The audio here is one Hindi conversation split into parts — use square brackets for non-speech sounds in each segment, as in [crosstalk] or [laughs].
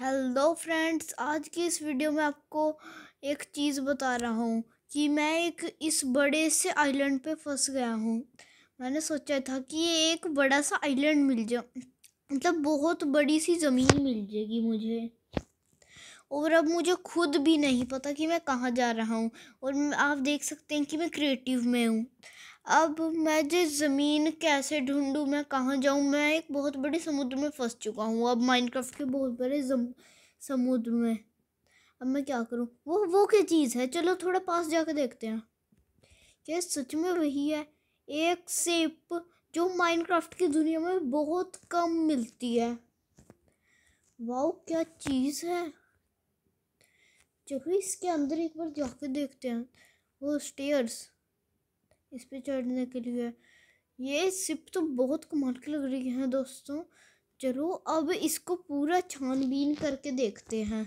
हेलो फ्रेंड्स आज की इस वीडियो में आपको एक चीज़ बता रहा हूँ कि मैं एक इस बड़े से आइलैंड पे फंस गया हूँ मैंने सोचा था कि ये एक बड़ा सा आइलैंड मिल जाए मतलब बहुत बड़ी सी ज़मीन मिल जाएगी मुझे और अब मुझे खुद भी नहीं पता कि मैं कहाँ जा रहा हूँ और आप देख सकते हैं कि मैं क्रिएटिव में हूँ अब मैं जो ज़मीन कैसे ढूंढूँ मैं कहाँ जाऊँ मैं एक बहुत बड़े समुद्र में फंस चुका हूँ अब माइनक्राफ्ट के बहुत बड़े समुद्र में अब मैं क्या करूँ वो वो क्या चीज़ है चलो थोड़ा पास जाकर देखते हैं क्या सच में वही है एक सेप जो माइनक्राफ्ट की दुनिया में बहुत कम मिलती है वाह क्या चीज़ है चलो इसके अंदर एक बार जाके देखते हैं वो स्टेयर्स इस पर चढ़ने के लिए ये सिप तो बहुत कमाल की लग रही है दोस्तों चलो अब इसको पूरा छानबीन करके देखते हैं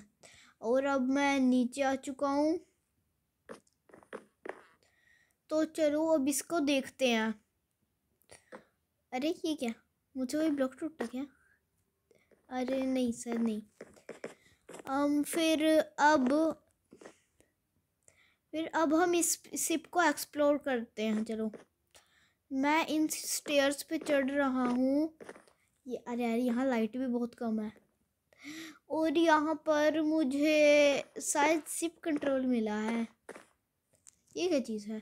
और अब मैं नीचे आ चुका हूँ तो चलो अब इसको देखते हैं अरे ये क्या मुझे वही ब्लॉक टूटा क्या अरे नहीं सर नहीं फिर अब फिर अब हम इस सिप को एक्सप्लोर करते हैं चलो मैं इन स्टेयर्स पे चढ़ रहा हूँ ये अरे यार यहाँ लाइट भी बहुत कम है और यहाँ पर मुझे शायद सिप कंट्रोल मिला है ये क्या चीज़ है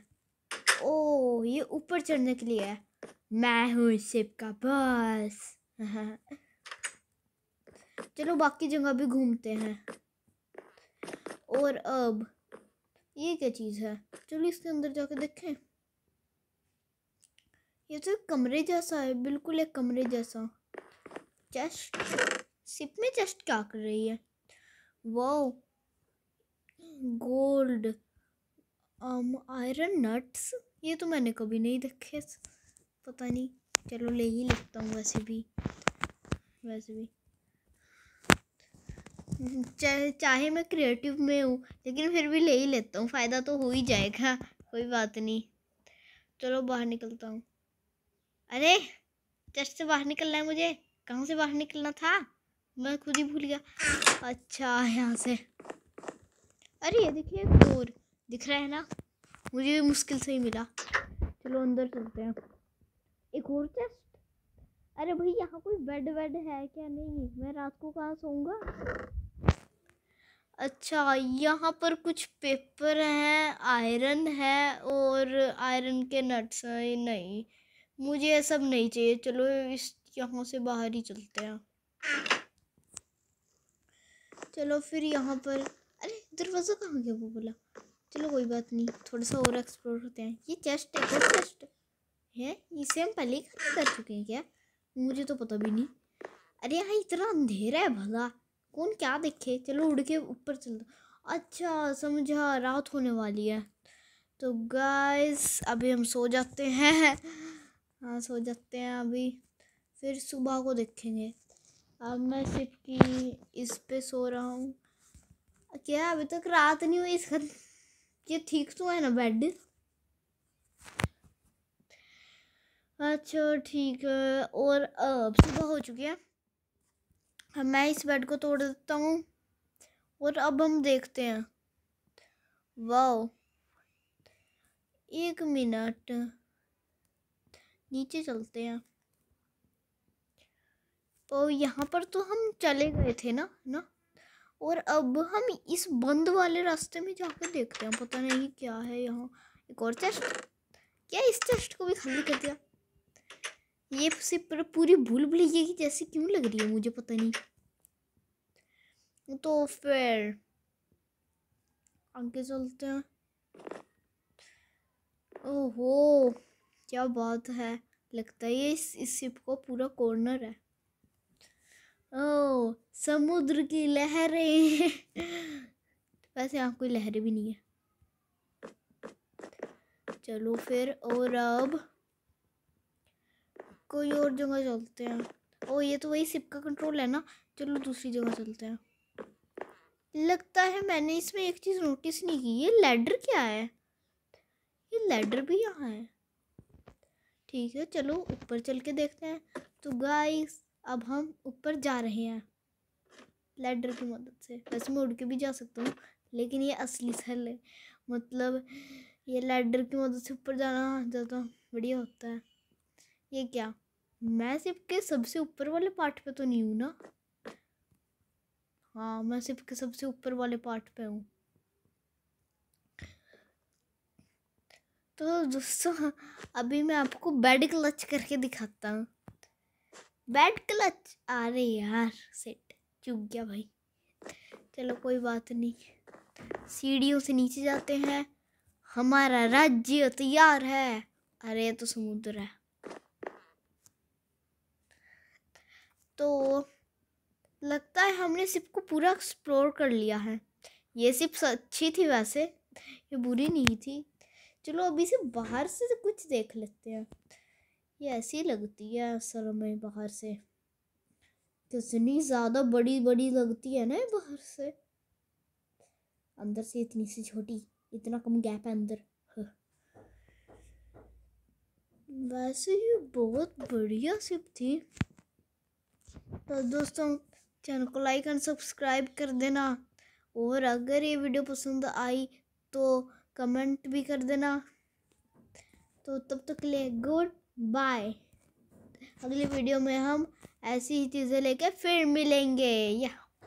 ओ ये ऊपर चढ़ने के लिए है मैं हूँ सिप का बस [laughs] चलो बाकी जगह भी घूमते हैं और अब ये क्या चीज़ है चलो इसके अंदर जाके देखें ये तो कमरे जैसा है बिल्कुल एक कमरे जैसा चेस्ट सिप में चेस्ट क्या कर रही है वो गोल्ड आयरन नट्स ये तो मैंने कभी नहीं देखे पता नहीं चलो ले ही लेता हूँ वैसे भी वैसे भी चाहे चाहे मैं क्रिएटिव में हूँ लेकिन फिर भी ले ही लेता हूँ फ़ायदा तो हो ही जाएगा कोई बात नहीं चलो बाहर निकलता हूँ अरे चर्च से बाहर निकलना है मुझे कहाँ से बाहर निकलना था मैं खुद ही भूल गया अच्छा यहाँ से अरे ये देखिए डोर दिख रहा है ना मुझे भी मुश्किल से ही मिला चलो अंदर चलते हैं एक और चेस्ट अरे भाई यहाँ कोई बेड वेड है क्या नहीं मैं रात को कहाँ सोऊंगा अच्छा यहाँ पर कुछ पेपर हैं आयरन है और आयरन के नट्स हैं नहीं मुझे ये सब नहीं चाहिए चलो इस यहाँ से बाहर ही चलते हैं चलो फिर यहाँ पर अरे दरवाज़ा कहाँ गया वो बोला चलो कोई बात नहीं थोड़ा सा और एक्सप्लोर होते हैं ये चेस्ट है क्या चेस्ट है इसे हम पहले ही खत्म कर चुके हैं क्या मुझे तो पता भी नहीं अरे यहाँ इतना अंधेरा है भला कौन क्या देखे चलो उड़ के ऊपर चलते अच्छा समझा रात होने वाली है तो गाइस अभी हम सो जाते हैं हाँ सो जाते हैं अभी फिर सुबह को देखेंगे अब मैं सिर्फ की इस पे सो रहा हूँ क्या अभी तक रात नहीं हुई इसका ये ठीक तो है ना बेड अच्छा ठीक है और अब सुबह हो चुकी है मैं इस बेड को तोड़ देता हूँ और अब हम देखते हैं वाओ एक मिनट नीचे चलते हैं तो यहाँ पर तो हम चले गए थे ना ना और अब हम इस बंद वाले रास्ते में जाकर देखते हैं पता नहीं क्या है यहाँ एक और चेस्ट क्या इस चेस्ट को भी खाली कर दिया ये से पूरी भूल भुलैया जैसी क्यों लग रही है मुझे पता नहीं तो फिर आगे चलते हैं ओहो क्या बात है लगता है ये इस, इस शिप का पूरा कॉर्नर है ओ समुद्र की लहरें वैसे यहाँ कोई लहरें भी नहीं है चलो फिर और अब कोई और जगह चलते हैं ओ ये तो वही सिप का कंट्रोल है ना चलो दूसरी जगह चलते हैं लगता है मैंने इसमें एक चीज़ नोटिस नहीं की ये लेडर क्या है ये लेडर भी यहाँ है ठीक है चलो ऊपर चल के देखते हैं तो गाइस अब हम ऊपर जा रहे हैं लेडर की मदद से वैसे मैं उड़ के भी जा सकता हूँ लेकिन ये असली सल है मतलब ये लेडर की मदद से ऊपर जाना ज़्यादा बढ़िया होता है ये क्या मैं सिर्फ के सबसे ऊपर वाले पार्ट पे तो नहीं हूँ ना हाँ मैं सिर्फ के सबसे ऊपर वाले पार्ट पे हूँ तो दोस्तों अभी मैं आपको बेड क्लच करके दिखाता हूँ बेड क्लच अरे यार सेट चुग गया भाई चलो कोई बात नहीं सीढ़ियों से नीचे जाते हैं हमारा राज्य तैयार है अरे तो समुद्र है तो लगता है हमने सिप को पूरा एक्सप्लोर कर लिया है ये सिप अच्छी थी वैसे ये बुरी नहीं थी चलो अभी से बाहर से तो कुछ देख लेते हैं ये ऐसी लगती है असल में बाहर से कितनी ज़्यादा बड़ी बड़ी लगती है ना बाहर से अंदर से इतनी सी छोटी इतना कम गैप है अंदर वैसे ये बहुत बढ़िया सिप थी तो दोस्तों चैनल को लाइक एंड सब्सक्राइब कर देना और अगर ये वीडियो पसंद आई तो कमेंट भी कर देना तो तब तक ले गुड बाय अगली वीडियो में हम ऐसी ही चीज़ें लेके फिर मिलेंगे या